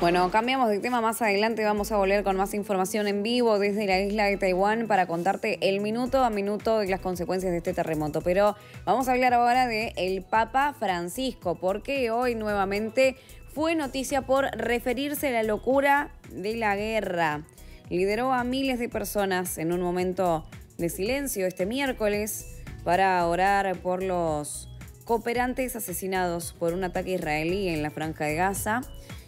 Bueno, cambiamos de tema más adelante. Vamos a volver con más información en vivo desde la isla de Taiwán para contarte el minuto a minuto de las consecuencias de este terremoto. Pero vamos a hablar ahora de el Papa Francisco, porque hoy nuevamente fue noticia por referirse a la locura de la guerra. Lideró a miles de personas en un momento de silencio este miércoles para orar por los cooperantes asesinados por un ataque israelí en la franja de Gaza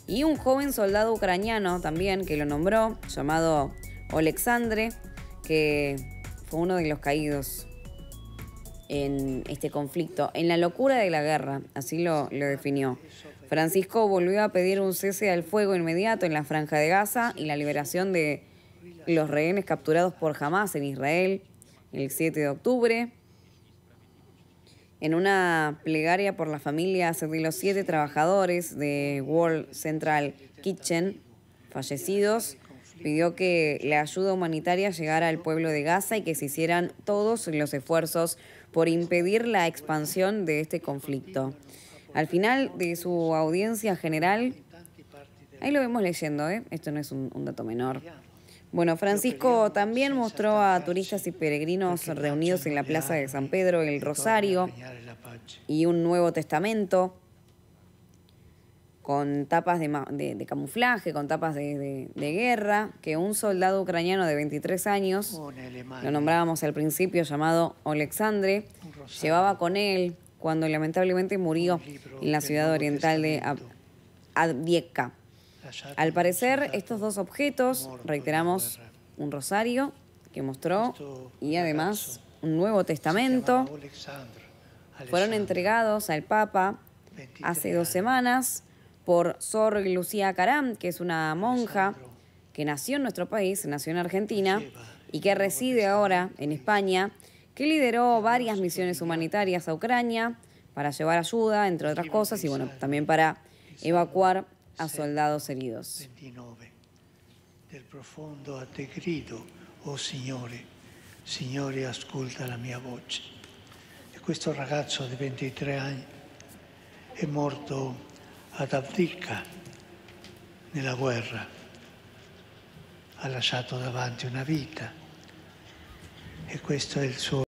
y un joven soldado ucraniano también que lo nombró, llamado Alexandre, que fue uno de los caídos en este conflicto, en la locura de la guerra, así lo, lo definió. Francisco volvió a pedir un cese al fuego inmediato en la franja de Gaza y la liberación de los rehenes capturados por Hamas en Israel el 7 de octubre en una plegaria por las familias de los siete trabajadores de World Central Kitchen fallecidos, pidió que la ayuda humanitaria llegara al pueblo de Gaza y que se hicieran todos los esfuerzos por impedir la expansión de este conflicto. Al final de su audiencia general, ahí lo vemos leyendo, ¿eh? esto no es un, un dato menor. Bueno, Francisco también mostró a turistas y peregrinos reunidos en la Plaza de San Pedro, el Rosario, y un Nuevo Testamento con tapas de, camuflaje, con tapas de, guerra, que un soldado ucraniano de 23 años, lo nombrábamos al principio, llamado Alexandre, llevaba con él cuando lamentablemente murió en la ciudad oriental de Avdiivka. Al parecer, estos dos objetos, reiteramos, un rosario que mostró y además un Nuevo Testamento, fueron entregados al Papa hace dos semanas por Sor Lucía Caram, que es una monja que nació en nuestro país, nació en Argentina y que reside ahora en España, que lideró varias misiones humanitarias a Ucrania para llevar ayuda, entre otras cosas, y bueno, también para evacuar a soldados heridos. 29. Del profondo a te grido, oh Signore, Signore ascolta la mia voce. E questo ragazzo di 23 anni è morto ad Avdicca nella guerra, ha lasciato davanti una vita e questo è il suo